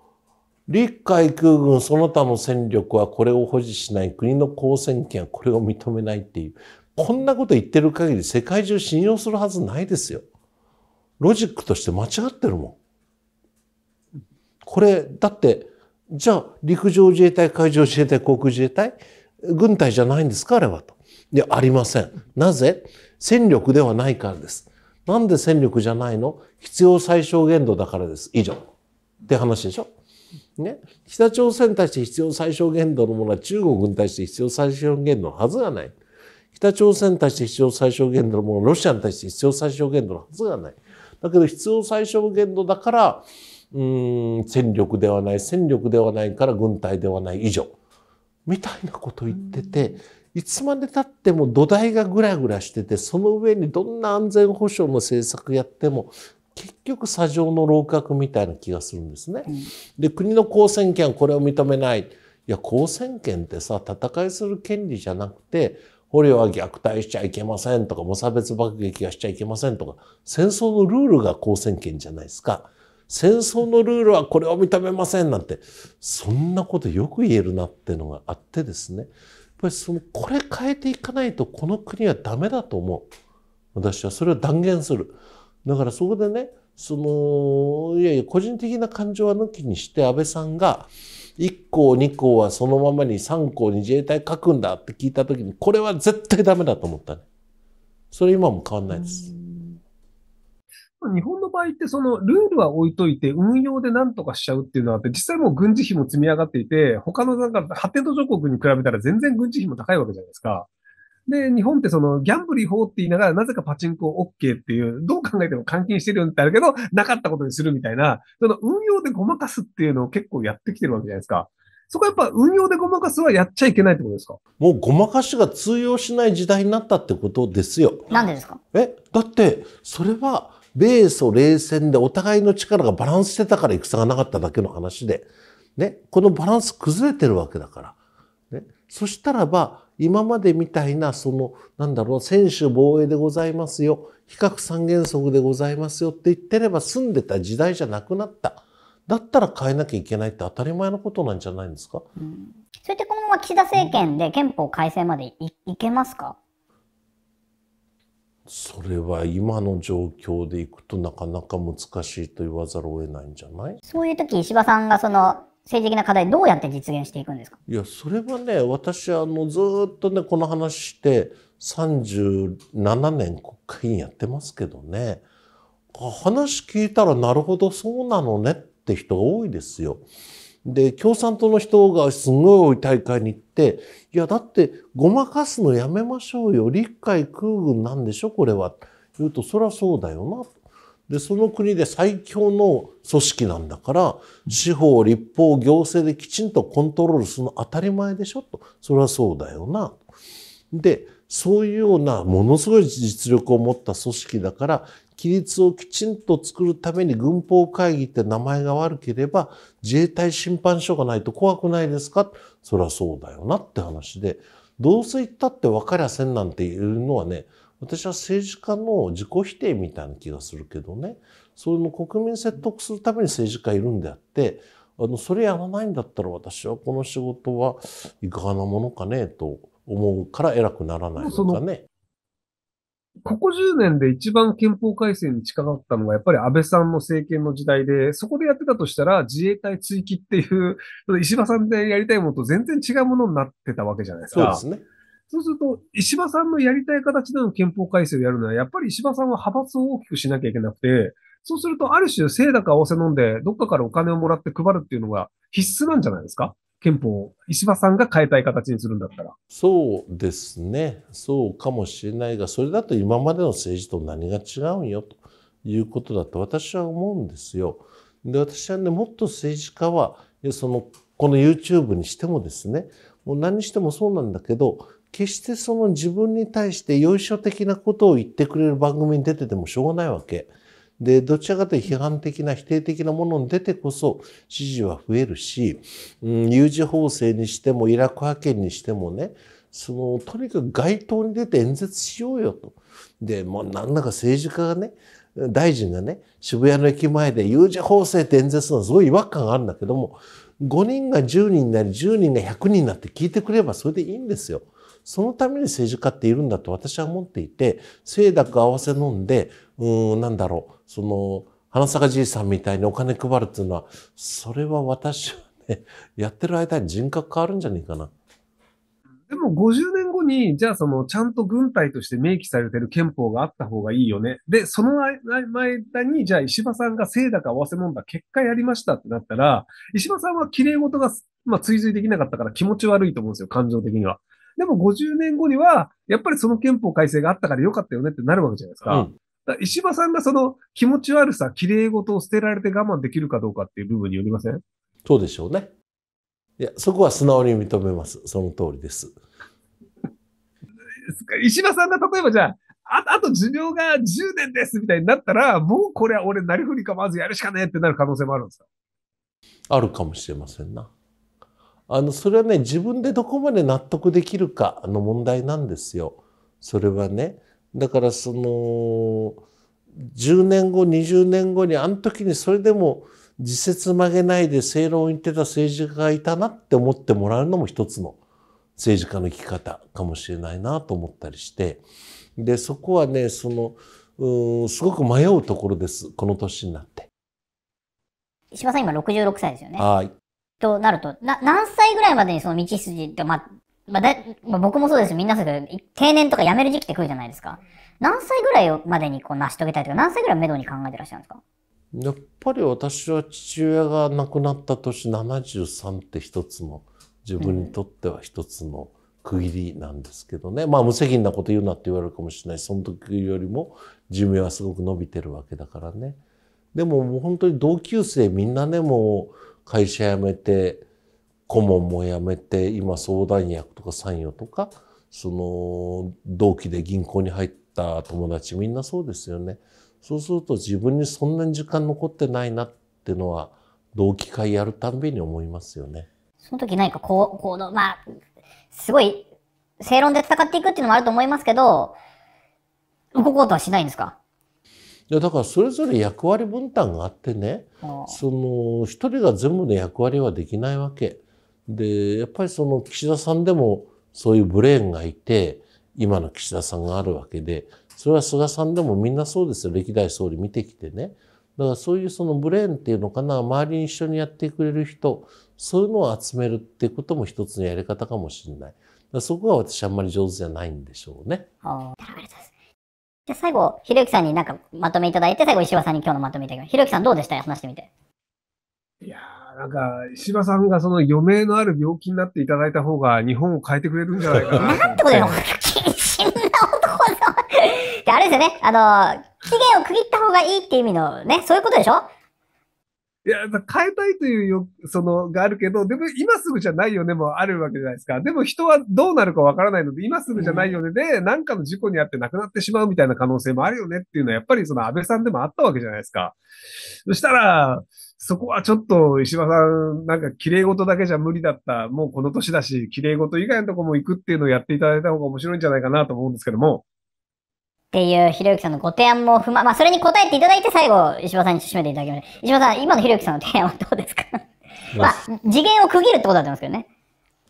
陸海空軍その他の戦力はこれを保持しない。国の交戦権はこれを認めないっていう。こんなこと言ってる限り世界中信用するはずないですよ。ロジックとして間違ってるもん。これ、だって、じゃあ陸上自衛隊、海上自衛隊、航空自衛隊、軍隊じゃないんですかあれはと。いや、ありません。なぜ戦力ではないからです。なんで戦力じゃないの必要最小限度だからです。以上。って話でしょ。ね。北朝鮮に対して必要最小限度のものは中国に対して必要最小限度のはずがない。北朝鮮に対して必要最小限度のもの、ロシアに対して必要最小限度のはずがない。だけど必要最小限度だから、うん、戦力ではない、戦力ではないから軍隊ではない以上。みたいなこと言ってて、いつまでたっても土台がぐらぐらしててその上にどんな安全保障の政策やっても結局砂上の楼閣みたいな気がするんですね。で国の公選権はこれを認めない。いや公選権ってさ戦いする権利じゃなくて捕虜は虐待しちゃいけませんとか無差別爆撃はしちゃいけませんとか戦争のルールが公選権じゃないですか。戦争のルールはこれを認めませんなんてそんなことよく言えるなっていうのがあってですねぱりそのこれ変えていかないとこの国はダメだと思う私はそれを断言するだからそこでねそのいやいや個人的な感情は抜きにして安倍さんが1項2項はそのままに3項に自衛隊書くんだって聞いた時にこれは絶対ダメだと思ったねそれ今も変わんないです。日本の場合って、そのルールは置いといて、運用で何とかしちゃうっていうのはあって、実際もう軍事費も積み上がっていて、他のなんか発展途上国に比べたら全然軍事費も高いわけじゃないですか。で、日本ってそのギャンブル法って言いながら、なぜかパチンコ OK っていう、どう考えても監禁してるんってあるけど、なかったことにするみたいな、その運用でごまかすっていうのを結構やってきてるわけじゃないですか。そこはやっぱ運用でごまかすはやっちゃいけないってことですかもうごまかしが通用しない時代になったってことですよ。なんでですかえ、だって、それは、米ソ冷戦でお互いの力がバランスしてたから戦がなかっただけの話で、ね、このバランス崩れてるわけだから。ね、そしたらば、今までみたいな、その、なんだろう、専守防衛でございますよ。非核三原則でございますよって言ってれば住んでた時代じゃなくなった。だったら変えなきゃいけないって当たり前のことなんじゃないんですか、うん、それってこのまま岸田政権で憲法改正までいいけますかそれは今の状況でいくとなかなか難しいと言わざるを得ないんじゃないそういう時石破さんがその政治的な課題どうやって実現していくんですかいやそれはね私あのずっとねこの話して37年国会議員やってますけどね話聞いたらなるほどそうなのねって人が多いですよ。で、共産党の人がすごい大会に行って、いや、だって、ごまかすのやめましょうよ。陸海空軍なんでしょ、これは。言うと、そりゃそうだよな。で、その国で最強の組織なんだから、司法、立法、行政できちんとコントロールするの当たり前でしょ、と。そりゃそうだよな。で、そういうようなものすごい実力を持った組織だから、規律をきちんと作るために軍法会議って名前が悪ければ自衛隊審判所がないと怖くないですかそりゃそうだよなって話で、どうせ言ったって分かりゃせんなんていうのはね、私は政治家の自己否定みたいな気がするけどね、その国民説得するために政治家いるんであって、あの、それやらないんだったら私はこの仕事はいかがなものかねと思うから偉くならないのかね。ここ10年で一番憲法改正に近かったのが、やっぱり安倍さんの政権の時代で、そこでやってたとしたら、自衛隊追記っていう、石破さんでやりたいものと全然違うものになってたわけじゃないですか。そうですね。そうすると、石破さんのやりたい形での憲法改正をやるのは、やっぱり石破さんは派閥を大きくしなきゃいけなくて、そうすると、ある種、だか合わせ飲んで、どっかからお金をもらって配るっていうのが必須なんじゃないですか憲法を石破さんが変えたい形にするんだったら。そうですね。そうかもしれないが、それだと今までの政治と何が違うんよということだと私は思うんですよ。で、私はね、もっと政治家は、その、この YouTube にしてもですね、もう何にしてもそうなんだけど、決してその自分に対してよいしょ的なことを言ってくれる番組に出ててもしょうがないわけ。で、どちらかというと批判的な否定的なものに出てこそ支持は増えるし、うん、有事法制にしてもイラク派遣にしてもね、そのとにかく街頭に出て演説しようよと。で、もうなんだか政治家がね、大臣がね、渋谷の駅前で有事法制って演説するのはすごい違和感があるんだけども、5人が10人になり、10人が100人になって聞いてくればそれでいいんですよ。そのために政治家っているんだと私は思っていて、清濁合わせ飲んで、うん、なんだろう、その、花坂じいさんみたいにお金配るっていうのは、それは私はね、やってる間に人格変わるんじゃないかな。でも50年後に、じゃあその、ちゃんと軍隊として明記されてる憲法があった方がいいよね。で、その間に、じゃあ石破さんがだか合わせもんだ結果やりましたってなったら、石破さんは綺麗事が、まあ、追随できなかったから気持ち悪いと思うんですよ、感情的には。でも50年後には、やっぱりその憲法改正があったから良かったよねってなるわけじゃないですか。うん、石破さんがその気持ち悪さ、綺麗事を捨てられて我慢できるかどうかっていう部分によりませんそうでしょうね。いや、そこは素直に認めます。その通りです。石破さんが例えばじゃあ、ああと寿命が10年ですみたいになったら、もうこれは俺なりふりかまずやるしかねえってなる可能性もあるんですかあるかもしれませんな。あの、それはね、自分でどこまで納得できるかの問題なんですよ。それはね。だからその10年後20年後にあの時にそれでも自説曲げないで正論を言ってた政治家がいたなって思ってもらうのも一つの政治家の生き方かもしれないなと思ったりしてでそこはねそのうんすごく迷うところですこの年になって。石破さん今66歳ですよね。はい。となるとな何歳ぐらいまでにその道筋って、まあ、まあだまあ、僕もそうですみんなそうです定年とか辞める時期って来るじゃないですか。何歳ぐらいまでにこう成し遂げたいとか、何歳ぐらい目処に考えてらっしゃるんですかやっぱり私は父親が亡くなった年73って一つの自分にとっては一つの区切りなんですけどね、うん、まあ無責任なこと言うなって言われるかもしれないその時よりも寿命はすごく伸びてるわけだからねでももう本当に同級生みんなねもう会社辞めて顧問も辞めて今相談役とか参与とかその同期で銀行に入った友達みんなそうですよね。そうすると自分にそんなに時間残ってないなっていうのは同期会やるたびに思いますよね。その時何かこう行動まあすごい正論で戦っていくっていうのもあると思いますけど動こうとはしないんですかいやだからそれぞれ役割分担があってねその一人が全部の役割はできないわけ。で、やっぱりその岸田さんでもそういうブレーンがいて、今の岸田さんがあるわけで、それは菅さんでもみんなそうですよ。歴代総理見てきてね。だからそういうそのブレーンっていうのかな、周りに一緒にやってくれる人、そういうのを集めるってことも一つのやり方かもしれない。だそこが私あんまり上手じゃないんでしょうね。ああ、じゃあ最後、ひろゆきさんになんかまとめいただいて、最後石破さんに今日のまとめいただきます。ひろゆきさんどうでした話してみて。いやーなんか、石破さんがその余命のある病気になっていただいた方が日本を変えてくれるんじゃないかな。なんてことよ、謹慎な男の。で、あれですよね、あの、期限を区切った方がいいっていう意味のね、そういうことでしょいや、変えたいというよ、その、があるけど、でも今すぐじゃないよねもあるわけじゃないですか。でも人はどうなるかわからないので、今すぐじゃないよねで、なんかの事故にあって亡くなってしまうみたいな可能性もあるよねっていうのは、やっぱりその安倍さんでもあったわけじゃないですか。そしたら、そこはちょっと石破さん、なんか綺麗事だけじゃ無理だった。もうこの年だし、綺麗事以外のとこも行くっていうのをやっていただいた方が面白いんじゃないかなと思うんですけども。っていう、ひろゆきさんのご提案も踏ま、まあ、それに答えていただいて最後、石破さんに締めていただきまし石破さん、今のひろゆきさんの提案はどうですか まあ、次元を区切るってことだと思いますけどね。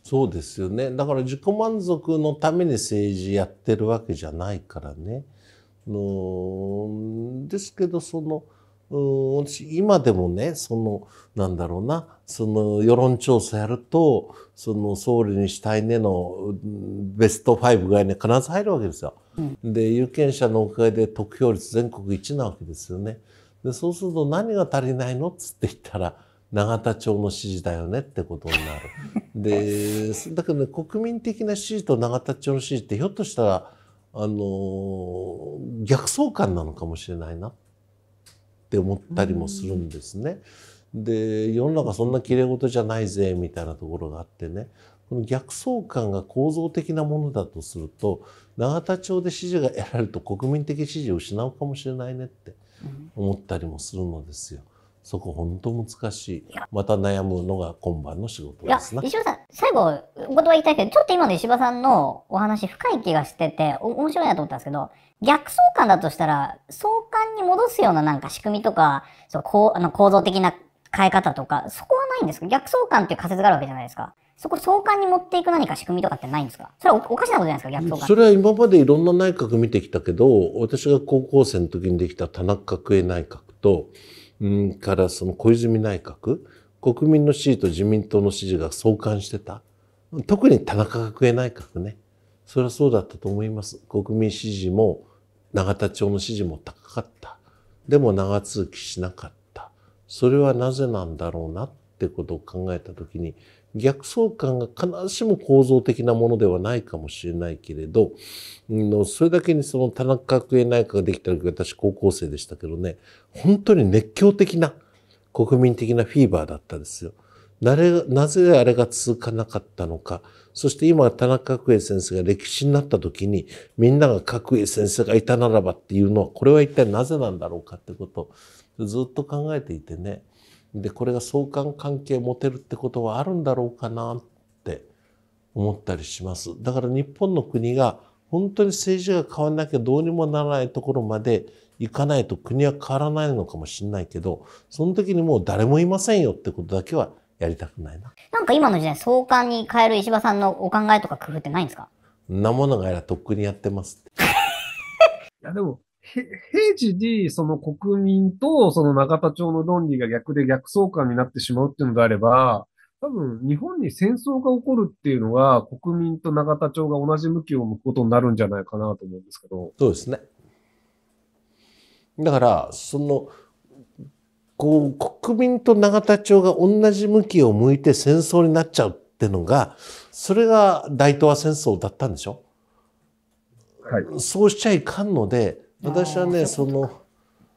そうですよね。だから自己満足のために政治やってるわけじゃないからね。のですけど、その、私今でもねそのなんだろうなその世論調査やるとその総理にしたいねのベスト5がね必ず入るわけですよ。うん、で有権者のおかげで得票率全国1なわけですよね。でそうすると何が足りないのっつって言ったら永田町の支持だよねってことになる。でだけどね国民的な支持と永田町の支持ってひょっとしたらあの逆相関なのかもしれないなって。って思ったりもするんですね。で世の中そんなきれい事じゃないぜみたいなところがあってねこの逆相関が構造的なものだとすると永田町で支持が得られると国民的支持を失うかもしれないねって思ったりもするのですよ。そこ本当難しい。また悩むのが今晩の仕事ですや、石破さん、最後、お言葉言いたいけど、ちょっと今の石破さんのお話深い気がしてて、面白いなと思ったんですけど、逆相関だとしたら、相関に戻すようななんか仕組みとか、そこうあの構造的な変え方とか、そこはないんですか逆相関っていう仮説があるわけじゃないですか。そこ相関に持っていく何か仕組みとかってないんですかそれはおかしなことじゃないですか逆相関それは今までいろんな内閣見てきたけど私が高校生の時にできた田中角栄内閣とからその小泉内閣国民の支持と自民党の支持が相関してた特に田中角栄内閣ねそれはそうだったと思います国民支持も永田町の支持も高かったでも長続きしなかったそれはなぜなんだろうなってことを考えた時に逆相関が必ずしも構造的なものではないかもしれないけれど、それだけにその田中角栄内閣ができた時、私高校生でしたけどね、本当に熱狂的な国民的なフィーバーだったですよ。なれなぜあれが続かなかったのか。そして今、田中角栄先生が歴史になった時に、みんなが角栄先生がいたならばっていうのは、これは一体なぜなんだろうかってことをずっと考えていてね。でこれが相関関係持てるってことはあるんだろうかなって思ったりします。だから日本の国が本当に政治が変わらなきゃどうにもならないところまで行かないと国は変わらないのかもしれないけど、その時にもう誰もいませんよってことだけはやりたくないな。なんか今の時代、相関に変える石破さんのお考えとか工夫ってないんですかんなものがやらとっくにやってますって。いやでも、平時にその国民とその永田町の論理が逆で逆相関になってしまうっていうのであれば、多分日本に戦争が起こるっていうのは国民と永田町が同じ向きを向くことになるんじゃないかなと思うんですけど。そうですね。だから、その、こう、国民と永田町が同じ向きを向いて戦争になっちゃうってのが、それが大東亜戦争だったんでしょはい。そうしちゃいかんので、私はねその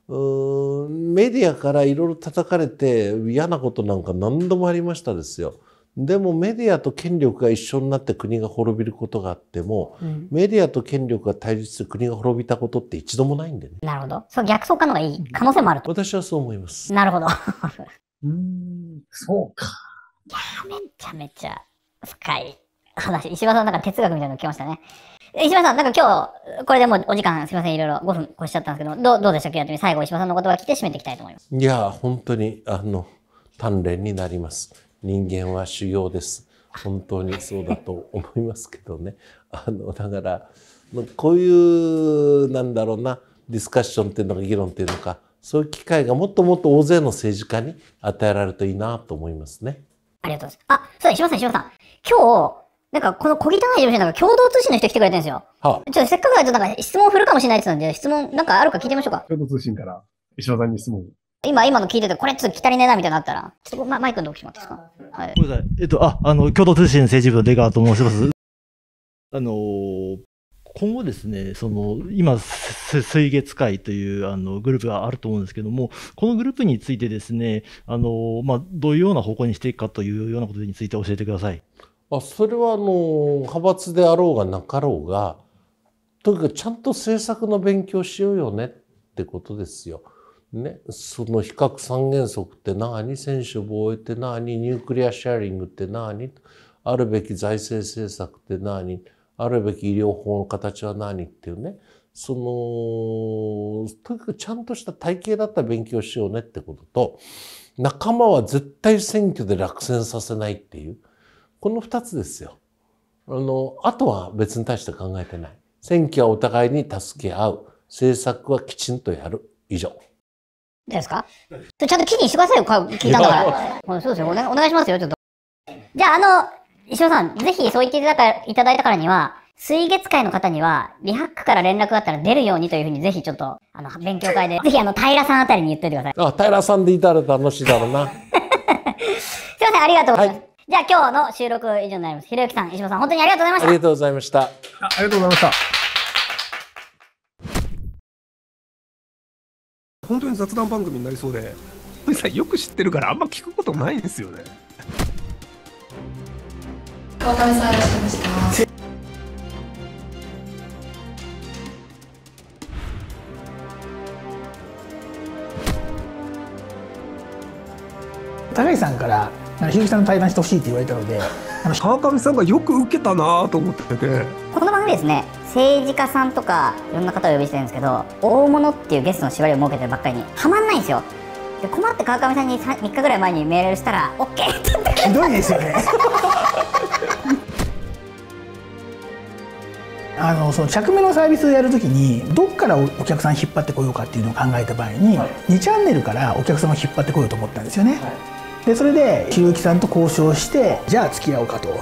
うんメディアからいろいろ叩かれて嫌なことなんか何度もありましたですよ。でもメディアと権力が一緒になって国が滅びることがあっても、うん、メディアと権力が対立する国が滅びたことって一度もないんでね。なるほど。そう逆走可のがいい可能性もあると。私はそう思います。なるほど。うん、そうか。いやめちゃめちゃ深い話。石破さんなんか哲学みたいなの来ましたね。石破さん、なんか今日、これでもうお時間すみません、いろいろ5分越しちゃったんですけど、どうどうでしたっけ最後石破さんの言葉聞いて締めていきたいと思います。いや、本当に、あの、鍛錬になります。人間は修行です。本当にそうだと思いますけどね。あの、だから、こういう、なんだろうな、ディスカッションっていうのか、議論っていうのか、そういう機会がもっともっと大勢の政治家に与えられるといいなと思いますね。ありがとうございます。あ、そうだ、石破さん、石破さん。今日、なんかこの小汚い事務所なんか共同通信の人来てくれてるんですよ。はあ、ちょっとせっかくだとなんか質問振るかもしれないですので、質問なんかあるか聞いてみましょうか。共同通信から石破さんに質問。今、今の聞いてて、これちょっと汚ねえな、みたいになったら、ちょっと、ま、マイクのとこしまっていいですかはい。ごめんなさい。えっと、あ、あの、共同通信政治部の出川と申します。あのー、今後ですね、その、今、水月会というあのグループがあると思うんですけども、このグループについてですね、あのまあ、どういうような方向にしていくかというようなことについて教えてください。あそれはあの派閥であろうがなかろうがとにかくちゃんと政策の勉強しようよねってことですよ。ね、その比較三原則って何専守防衛って何ニュークリアシェアリングって何あるべき財政政策って何あるべき医療法の形は何っていうねそのとにかくちゃんとした体系だったら勉強しようねってことと仲間は絶対選挙で落選させないっていう。この二つですよ。あの、あとは別に対して考えてない。選挙はお互いに助け合う。政策はきちんとやる。以上。ですかちゃんと記事にしてくださいよ、聞いたんだから。そうですよお、ね、お願いしますよ、ちょっと。じゃあ、あの、石尾さん、ぜひそう言っていただいたからには、水月会の方には、リハックから連絡があったら出るようにというふうに、ぜひちょっと、あの、勉強会で、ぜひあの、平さんあたりに言っおいてください。あ、平さんでいたら楽しいだろうな。すいません、ありがとうございます。はいじゃあ今日の収録以上になります。ひろゆきさん、石破さん、本当にありがとうございました。ありがとうございました。あありがとうございました。本当に雑談番組になりそうで、森さんよく知ってるからあんま聞くことないんですよね。川上さんいらっしゃいました。高橋さんからあのひろきさんの対談してほしいって言われたのであの川上さんがよく受けたなと思っててこの番組ですね政治家さんとかいろんな方を呼びしてるんですけど大物っていうゲストの縛りを設けてるばっかりにはまんないんですよで困って川上さんに 3, 3日ぐらい前にメールしたらオッケーって言ってひどいですよね あのその着目のサービスをやるときにどっからお客さん引っ張ってこようかっていうのを考えた場合に、はい、2チャンネルからお客様を引っ張ってこようと思ったんですよね。でそれでひろゆきさんと交渉してじゃあ付き合おうかと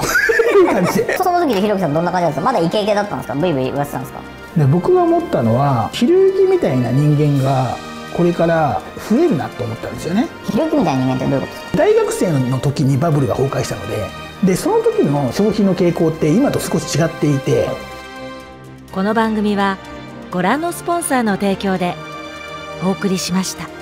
感じでその時でひろゆきさんどんな感じなんですかまだイケイケだったんですかブイブイ言わせたんですかで僕が思ったのはひろゆきみたいな人間がこれから増えるなと思ったんですよねひろゆきみたいな人間ってどういうことですか大学生の時にバブルが崩壊したのででその時の消費の傾向って今と少し違っていてこの番組はご覧のスポンサーの提供でお送りしました。